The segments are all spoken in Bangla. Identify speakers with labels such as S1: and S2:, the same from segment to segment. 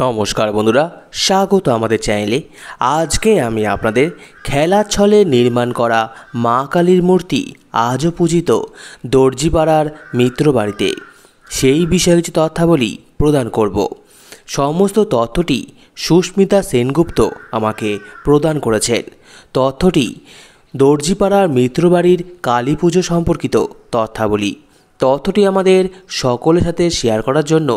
S1: নমস্কার বন্ধুরা স্বাগত আমাদের চ্যানেলে আজকে আমি আপনাদের খেলা ছলে নির্মাণ করা মা কালীর মূর্তি আজও পূজিত দর্জিপাড়ার মিত্র বাড়িতে সেই বিষয়ে কিছু তথ্যাবলী প্রদান করব সমস্ত তথ্যটি সুস্মিতা সেনগুপ্ত আমাকে প্রদান করেছেন তথ্যটি দর্জিপাড়ার মিত্রবাড়ির কালী পুজো সম্পর্কিত তথ্যাবলী তথ্যটি আমাদের সকলের সাথে শেয়ার করার জন্য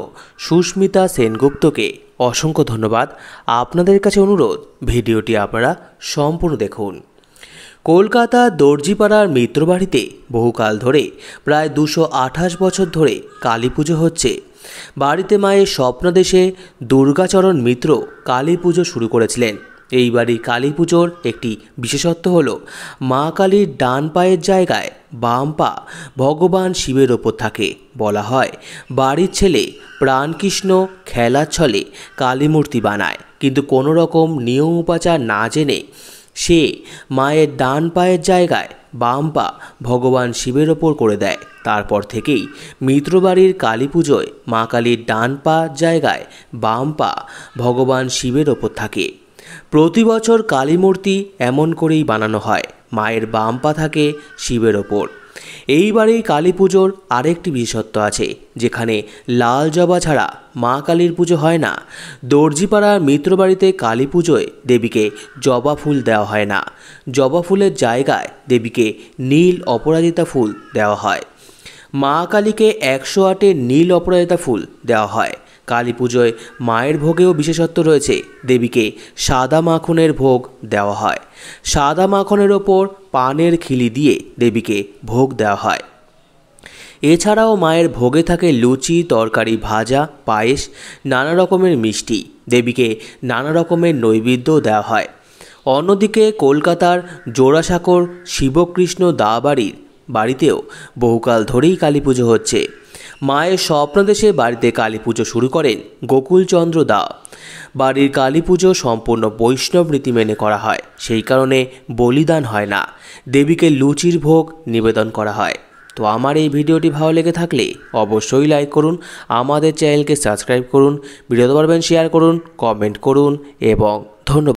S1: সুস্মিতা সেনগুপ্তকে অসংখ্য ধন্যবাদ আপনাদের কাছে অনুরোধ ভিডিওটি আপনারা সম্পূর্ণ দেখুন কলকাতা দর্জিপাড়ার মিত্রবাড়িতে বহুকাল ধরে প্রায় দুশো আঠাশ বছর ধরে কালী পুজো হচ্ছে বাড়িতে মায়ের স্বপ্নদেশে দুর্গাচরণ মিত্র কালী পুজো শুরু করেছিলেন এই বাড়ির কালী পুজোর একটি বিশেষত্ব হল মা কালীর ডান পায়ের জায়গায় বাম পা ভগবান শিবের ওপর থাকে বলা হয় বাড়ির ছেলে প্রাণকৃষ্ণ খেলা ছলে কালীমূর্তি বানায় কিন্তু কোনো রকম নিয়ম উপাচার না জেনে সে মায়ের ডান পায়ের জায়গায় বাম পা ভগবান শিবের ওপর করে দেয় তারপর থেকেই মিত্রবাড়ির কালী পুজোয় মা কালীর ডান পা জায়গায় বাম পা ভগবান শিবের ওপর থাকে প্রতি বছর কালী মূর্তি এমন করেই বানানো হয় মায়ের বাম পা থাকে শিবের ওপর এইবারেই কালী পুজোর আরেকটি বিশেষত্ব আছে যেখানে লাল জবা ছাড়া মা কালীর পুজো হয় না দর্জিপাড়ার মিত্রবাড়িতে কালী পুজোয় দেবীকে জবা ফুল দেওয়া হয় না জবা ফুলের জায়গায় দেবীকে নীল অপরাজিতা ফুল দেওয়া হয় মা কালীকে একশো আটে নীল অপরাজিতা ফুল দেওয়া হয় কালী পুজোয় মায়ের ভোগেও বিশেষত্ব রয়েছে দেবীকে সাদা মাখনের ভোগ দেওয়া হয় সাদা মাখনের ওপর পানের খিলি দিয়ে দেবীকে ভোগ দেওয়া হয় এছাড়াও মায়ের ভোগে থাকে লুচি তরকারি ভাজা পায়েস নানা রকমের মিষ্টি দেবীকে নানা রকমের নৈবেদ্য দেওয়া হয় অন্যদিকে কলকাতার জোড়াসাঁকোর শিবকৃষ্ণ দা বাড়ির বাড়িতেও বহুকাল ধরেই কালী পুজো হচ্ছে মায়ের স্বপ্ন দেশে বাড়িতে কালী পুজো শুরু করেন গোকুলচন্দ্র দা বাড়ির কালী পুজো সম্পূর্ণ বৈষ্ণব রীতি মেনে করা হয় সেই কারণে বলিদান হয় না দেবীকে লুচির ভোগ নিবেদন করা হয় তো আমার এই ভিডিওটি ভালো লেগে থাকলে অবশ্যই লাইক করুন আমাদের চ্যানেলকে সাবস্ক্রাইব করুন বিরত পারবেন শেয়ার করুন কমেন্ট করুন এবং ধন্যবাদ